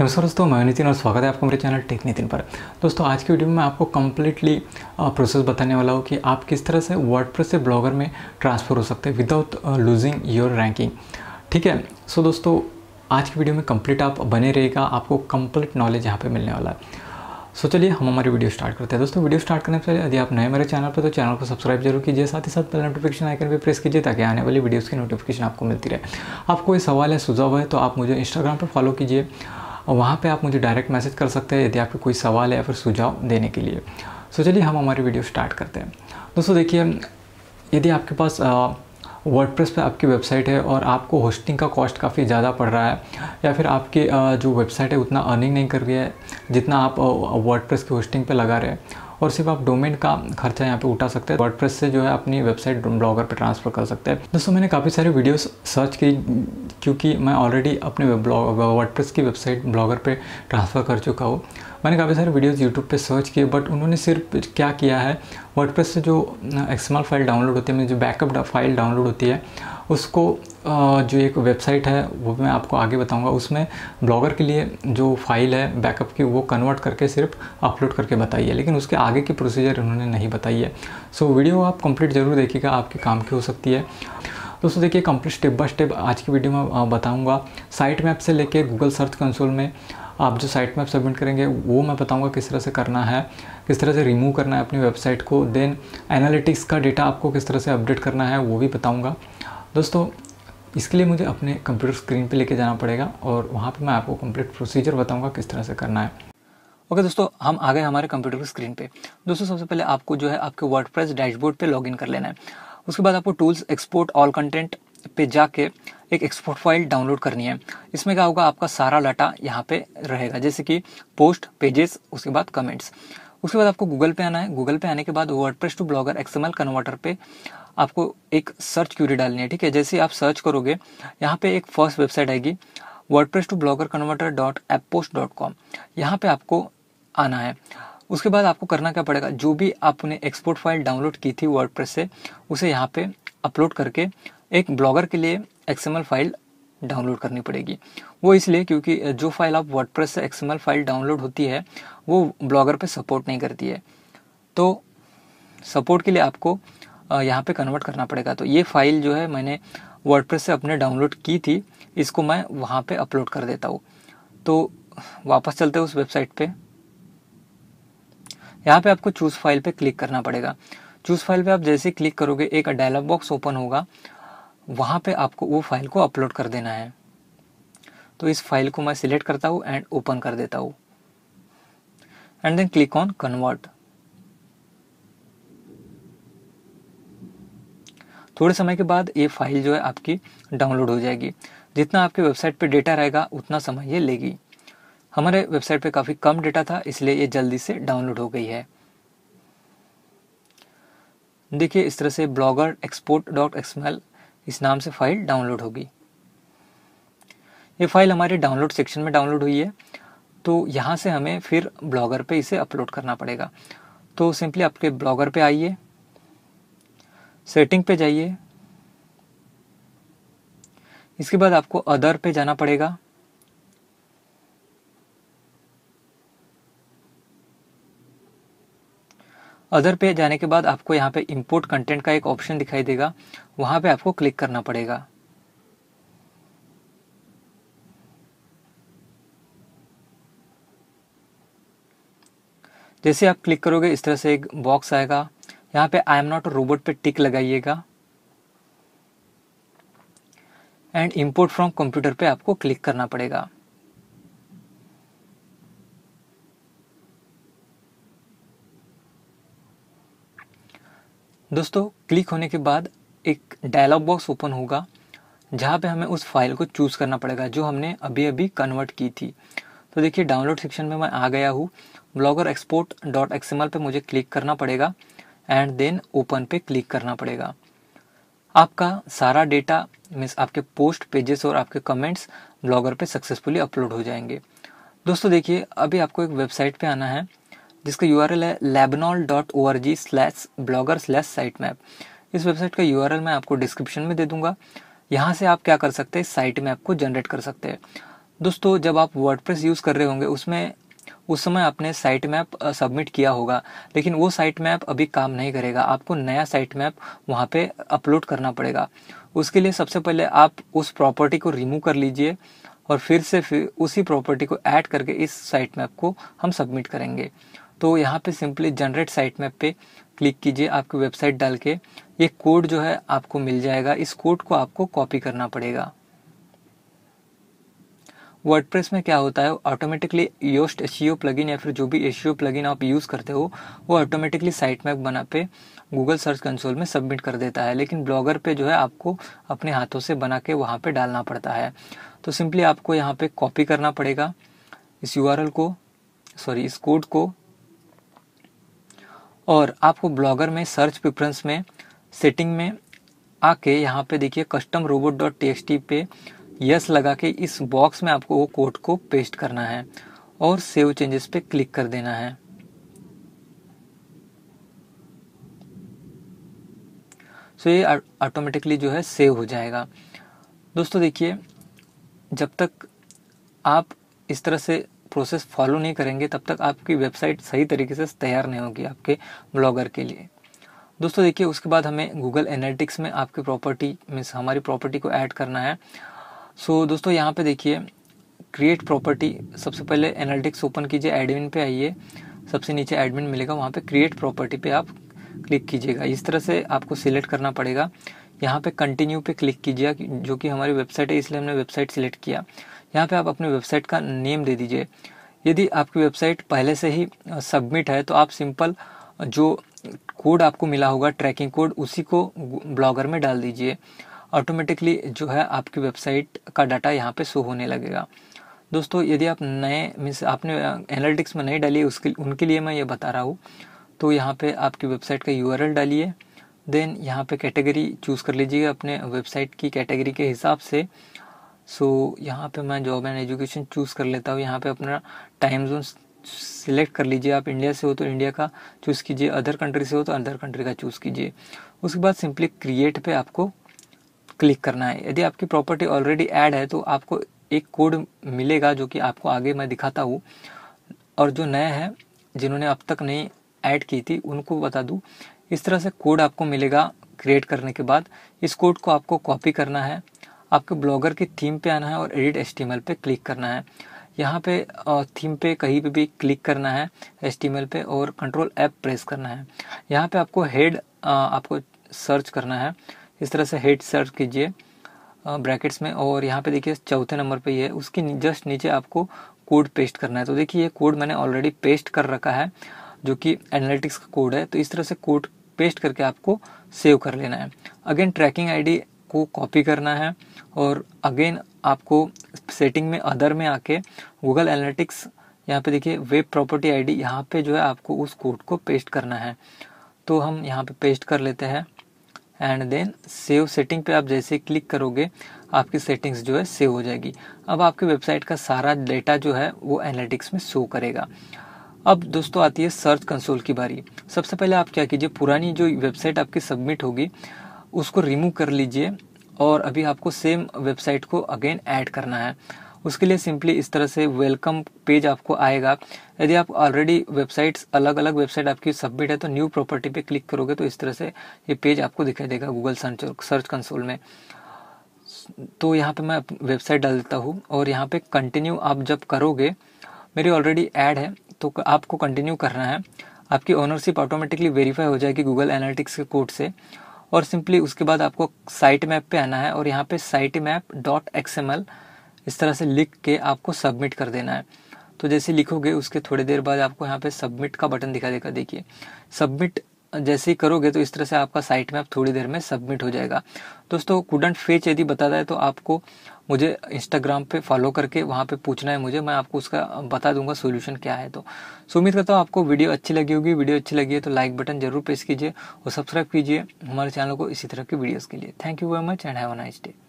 नमस्कार दोस्तों मैं नितिन और स्वागत है आपको मेरे चैनल टेक नितिन पर दोस्तों आज की वीडियो में मैं आपको कम्प्लीटली प्रोसेस बताने वाला हूँ कि आप किस तरह से वर्ड से ब्लॉगर में ट्रांसफ़र हो सकते हैं विदाउट लूजिंग योर रैंकिंग ठीक है सो दोस्तों आज की वीडियो में कम्प्लीट आप बने रहेगा आपको कंप्लीट नॉलेज यहाँ पर मिलने वाला है सो चलिए हम हमारी वीडियो स्टार्ट करते हैं दोस्तों वीडियो स्टार्ट करने से यदि आप नए मेरे चैनल पर तो चैनल को सब्सक्राइब जरूर कीजिए साथ ही साथ पहले नोटिफिकेशन आइकन भी प्रेस कीजिए ताकि आने वाली वीडियोस की नोटिफिकेशन आपको मिलती रहे आपको कोई सवाल है सुझाव है तो आप मुझे इंस्टाग्राम पर फॉलो कीजिए और वहाँ पे आप मुझे डायरेक्ट मैसेज कर सकते हैं यदि आपके कोई सवाल है या फिर सुझाव देने के लिए सो चलिए हम हमारी वीडियो स्टार्ट करते हैं दोस्तों देखिए यदि आपके पास प्रेस पर आपकी वेबसाइट है और आपको होस्टिंग का कॉस्ट काफ़ी ज़्यादा पड़ रहा है या फिर आपकी जो वेबसाइट है उतना अर्निंग नहीं कर रही है जितना आप प्रेस की होस्टिंग पर लगा रहे हैं और सिर्फ आप डोमेन का खर्चा यहाँ पे उठा सकते हैं वर्डप्रेस से जो है अपनी वेबसाइट ब्लॉगर पर ट्रांसफ़र कर सकते हैं दोस्तों मैंने काफ़ी सारे वीडियोस सर्च की क्योंकि मैं ऑलरेडी अपने वर्ड की वेबसाइट ब्लॉगर पर ट्रांसफ़र कर चुका हूँ मैंने काफ़ी सारे वीडियोस यूट्यूब पे सर्च किए बट उन्होंने सिर्फ क्या किया है वर्डप्रेस से जो एक्सएमएल फाइल डाउनलोड होती है मतलब जो बैकअप फाइल डाउनलोड होती है उसको जो एक वेबसाइट है वो मैं आपको आगे बताऊंगा उसमें ब्लॉगर के लिए जो फाइल है बैकअप की वो कन्वर्ट करके सिर्फ अपलोड करके बताई है लेकिन उसके आगे की प्रोसीजर उन्होंने नहीं बताई है सो so, वीडियो आप कंप्लीट ज़रूर देखिएगा आपके काम की हो सकती है दोस्तों देखिए कंप्लीट स्टेप बाय स्टेप आज की वीडियो में बताऊँगा साइट मैप से लेके गूगल सर्च कंसोल में आप जो साइट मैप सबमिट करेंगे वो मैं बताऊंगा किस तरह से करना है किस तरह से रिमूव करना है अपनी वेबसाइट को देन एनालिटिक्स का डेटा आपको किस तरह से अपडेट करना है वो भी बताऊंगा दोस्तों इसके लिए मुझे अपने कंप्यूटर स्क्रीन पे लेके जाना पड़ेगा और वहाँ पे मैं आपको कंप्लीट प्रोसीजर बताऊँगा किस तरह से करना है ओके okay, दोस्तों हम आ गए हमारे कंप्यूटर की स्क्रीन पे दोस्तों सबसे पहले आपको जो है आपके वर्ड डैशबोर्ड पे लॉगिन कर लेना है उसके बाद आपको टूल्स एक्सपोर्ट ऑल कंटेंट पे जाके एक एक्सपोर्ट फाइल डाउनलोड करनी है इसमें क्या होगा आपका सारा डाटा यहाँ पे रहेगा जैसे कि पोस्ट पेजेस उसके बाद कमेंट्स उसके बाद आपको गूगल पे आना है गूगल पे आने के बाद word to blogger XML converter पे आपको एक सर्च क्यूरी डालनी है ठीक है जैसे आप सर्च करोगे यहाँ पे एक फर्स्ट वेबसाइट आएगी word to blogger converter dot app post dot com यहाँ पे आपको आना है उसके बाद आपको करना क्या पड़ेगा जो भी आपने एक्सपोर्ट फाइल डाउनलोड की थी वर्ड से उसे यहाँ पे अपलोड करके एक ब्लॉगर के लिए एक्सएमएल फाइल डाउनलोड करनी पड़ेगी वो इसलिए क्योंकि जो फाइल आप वर्डप्रेस से एक्सएमएल फाइल डाउनलोड होती है वो ब्लॉगर पे सपोर्ट नहीं करती है तो सपोर्ट के लिए आपको यहाँ पे कन्वर्ट करना पड़ेगा तो ये फाइल जो है मैंने वर्डप्रेस से अपने डाउनलोड की थी इसको मैं वहाँ पे अपलोड कर देता हूँ तो वापस चलते हैं उस वेबसाइट पे यहाँ पे आपको चूज़ फाइल पे क्लिक करना पड़ेगा चूज़ फाइल पे आप जैसे क्लिक करोगे एक डायलॉग बॉक्स ओपन होगा वहाँ पे आपको वो फाइल को अपलोड कर देना है तो इस फाइल को मैं सिलेक्ट करता हूँ एंड ओपन कर देता हूँ and then click on convert थोड़े समय के बाद ये फाइल जो है आपकी डाउनलोड हो जाएगी जितना आपके वेबसाइट पे डेटा रहेगा उतना समय ये लेगी हमारे वेबसाइट पे काफ़ी कम डेटा था इसलिए ये जल्दी से डाउनलोड हो गई है देखिए इस तरह से ब्लॉगर एक्सपोर्ट डॉट एक्समेल इस नाम से फाइल डाउनलोड होगी ये फाइल हमारे डाउनलोड सेक्शन में डाउनलोड हुई है तो यहाँ से हमें फिर ब्लॉगर पे इसे अपलोड करना पड़ेगा तो सिंपली आपके ब्लॉगर पे आइए सेटिंग पे जाइए इसके बाद आपको अदर पे जाना पड़ेगा अदर पे जाने के बाद आपको यहाँ पे इंपोर्ट कंटेंट का एक ऑप्शन दिखाई देगा वहां पे आपको क्लिक करना पड़ेगा जैसे आप क्लिक करोगे इस तरह से एक बॉक्स आएगा यहाँ पे आई एम नॉट रोबोट पे टिक लगाइएगा एंड इंपोर्ट फ्रॉम कंप्यूटर पे आपको क्लिक करना पड़ेगा दोस्तों क्लिक होने के बाद एक डायलॉग बॉक्स ओपन होगा जहाँ पे हमें उस फाइल को चूज़ करना पड़ेगा जो हमने अभी अभी कन्वर्ट की थी तो देखिए डाउनलोड सेक्शन में मैं आ गया हूँ ब्लॉगर एक्सपोर्ट डॉट एक्सएमएल पर मुझे क्लिक करना पड़ेगा एंड देन ओपन पे क्लिक करना पड़ेगा आपका सारा डेटा मीन्स आपके पोस्ट पेजेस और आपके कमेंट्स ब्लॉगर पे सक्सेसफुली अपलोड हो जाएंगे दोस्तों देखिए अभी आपको एक वेबसाइट पे आना है जिसका यू है लेबनॉल dot O R G slash blogger slash site map इस वेबसाइट का यू मैं आपको डिस्क्रिप्शन में दे दूंगा यहाँ से आप क्या कर सकते हैं साइट मैप को जनरेट कर सकते हैं दोस्तों जब आप वर्ड यूज़ कर रहे होंगे उसमें उस समय आपने साइट मैप सबमिट किया होगा लेकिन वो साइट मैप अभी काम नहीं करेगा आपको नया साइट मैप वहाँ पे अपलोड करना पड़ेगा उसके लिए सबसे पहले आप उस प्रॉपर्टी को रिमूव कर लीजिए और फिर से फिर उसी प्रॉपर्टी को ऐड करके इस साइट मैप को हम सबमिट करेंगे तो यहाँ पे सिंपली जनरेट साइट मैप पे क्लिक कीजिए आपकी वेबसाइट डाल के ये कोड जो है आपको मिल जाएगा इस कोड को आपको कॉपी करना पड़ेगा वर्डप्रेस में क्या होता है ऑटोमेटिकली योस्ट एशियो प्लगइन या फिर जो भी एशियो प्लगइन e आप यूज़ करते हो वो ऑटोमेटिकली साइट मैप बना पे गूगल सर्च कंसोल में सबमिट कर देता है लेकिन ब्लॉगर पे जो है आपको अपने हाथों से बना के वहाँ पे डालना पड़ता है तो सिंपली आपको यहाँ पे कॉपी करना पड़ेगा इस यू को सॉरी इस कोड को और आपको ब्लॉगर में सर्च प्रिफ्रेंस में सेटिंग में आके यहाँ पे देखिए कस्टम रोबोट डॉट टी पे यस लगा के इस बॉक्स में आपको वो कोड को पेस्ट करना है और सेव चेंजेस पे क्लिक कर देना है सो ये ऑटोमेटिकली जो है सेव हो जाएगा दोस्तों देखिए जब तक आप इस तरह से प्रोसेस फॉलो नहीं करेंगे तब तक आपकी वेबसाइट सही तरीके से तैयार नहीं होगी आपके ब्लॉगर के लिए दोस्तों देखिए उसके बाद हमें गूगल एनालिटिक्स में आपकी प्रॉपर्टी मीन्स हमारी प्रॉपर्टी को ऐड करना है सो so, दोस्तों यहाँ पे देखिए क्रिएट प्रॉपर्टी सबसे पहले एनालिटिक्स ओपन कीजिए एडमिन पे आइए सबसे नीचे एडमिन मिलेगा वहाँ पे क्रिएट प्रॉपर्टी पे आप क्लिक कीजिएगा इस तरह से आपको सिलेक्ट करना पड़ेगा यहाँ पे कंटिन्यू पे क्लिक कीजिए जो कि हमारी वेबसाइट है इसलिए हमने वेबसाइट सिलेक्ट किया यहाँ पे आप अपने वेबसाइट का नेम दे दीजिए यदि आपकी वेबसाइट पहले से ही सबमिट है तो आप सिंपल जो कोड आपको मिला होगा ट्रैकिंग कोड उसी को ब्लॉगर में डाल दीजिए ऑटोमेटिकली जो है आपकी वेबसाइट का डाटा यहाँ पे शो होने लगेगा दोस्तों यदि आप नए मीन्स आपने एनालिटिक्स में नहीं डाली उसके उनके लिए मैं ये बता रहा हूँ तो यहाँ पे आपकी वेबसाइट का यू डालिए देन यहाँ पे कैटेगरी चूज़ कर लीजिएगा अपने वेबसाइट की कैटेगरी के हिसाब से सो so, यहाँ पे मैं जॉब एंड एजुकेशन चूज़ कर लेता हूँ यहाँ पे अपना टाइम जोन सिलेक्ट कर लीजिए आप इंडिया से हो तो इंडिया का चूज़ कीजिए अदर कंट्री से हो तो अदर कंट्री का चूज़ कीजिए उसके बाद सिंपली क्रिएट पे आपको क्लिक करना है यदि आपकी प्रॉपर्टी ऑलरेडी ऐड है तो आपको एक कोड मिलेगा जो कि आपको आगे मैं दिखाता हूँ और जो नए हैं जिन्होंने अब तक नहीं ऐड की थी उनको बता दूँ इस तरह से कोड आपको मिलेगा क्रिएट करने के बाद इस कोड को आपको कॉपी करना है आपके ब्लॉगर की थीम पे आना है और एडिट एस पे क्लिक करना है यहाँ पे थीम पे कहीं पे भी क्लिक करना है एस पे और कंट्रोल ऐप प्रेस करना है यहाँ पे आपको हेड आपको सर्च करना है इस तरह से हेड सर्च कीजिए ब्रैकेट्स में और यहाँ पे देखिए चौथे नंबर पे ये है उसके जस्ट नीचे आपको कोड पेस्ट करना है तो देखिए ये कोड मैंने ऑलरेडी पेस्ट कर रखा है जो कि एनालिटिक्स का कोड है तो इस तरह से कोड पेस्ट करके आपको सेव कर लेना है अगेन ट्रैकिंग आईडी को कॉपी करना है और अगेन आपको सेटिंग में अदर में आके गूगल एनालिटिक्स यहाँ पे देखिए वेब प्रॉपर्टी आईडी डी यहाँ पर जो है आपको उस कोड को पेस्ट करना है तो हम यहाँ पे पेस्ट कर लेते हैं एंड देन सेव सेटिंग पे आप जैसे क्लिक करोगे आपकी सेटिंग्स जो है सेव हो जाएगी अब आपके वेबसाइट का सारा डेटा जो है वो एनालिटिक्स में शो करेगा अब दोस्तों आती है सर्च कंसोल की बारी सबसे पहले आप क्या कीजिए पुरानी जो वेबसाइट आपकी सबमिट होगी उसको रिमूव कर लीजिए और अभी आपको सेम वेबसाइट को अगेन ऐड करना है उसके लिए सिंपली इस तरह से वेलकम पेज आपको आएगा यदि आप ऑलरेडी वेबसाइट्स अलग अलग वेबसाइट आपकी सबमिट है तो न्यू प्रॉपर्टी पे क्लिक करोगे तो इस तरह से ये पेज आपको दिखाई देगा गूगल सर्च सर्च कंसोल में तो यहाँ पे मैं वेबसाइट डाल देता हूँ और यहाँ पे कंटिन्यू आप जब करोगे मेरी ऑलरेडी ऐड है तो आपको कंटिन्यू करना है आपकी ओनरशिप ऑटोमेटिकली वेरीफाई हो जाएगी गूगल एनालिटिक्स के कोड से और सिंपली उसके बाद आपको साइट मैप पे आना है और यहाँ पे साइट मैप डॉट एल इस तरह से लिख के आपको सबमिट कर देना है तो जैसे लिखोगे उसके थोड़ी देर बाद आपको यहाँ पे सबमिट का बटन दिखा देगा देखिए सबमिट जैसे ही करोगे तो इस तरह से आपका साइट मैप थोड़ी देर में सबमिट हो जाएगा दोस्तों कुडंट फेच यदि बताता है तो आपको मुझे इंस्टाग्राम पे फॉलो करके वहाँ पे पूछना है मुझे मैं आपको उसका बता दूंगा सॉल्यूशन क्या है तो सुमित उम्मीद करता हूँ आपको वीडियो अच्छी लगी होगी वीडियो अच्छी लगी है तो लाइक बटन जरूर प्रेस कीजिए और सब्सक्राइब कीजिए हमारे चैनल को इसी तरह की वीडियोज़ के लिए thank you very much and have a nice day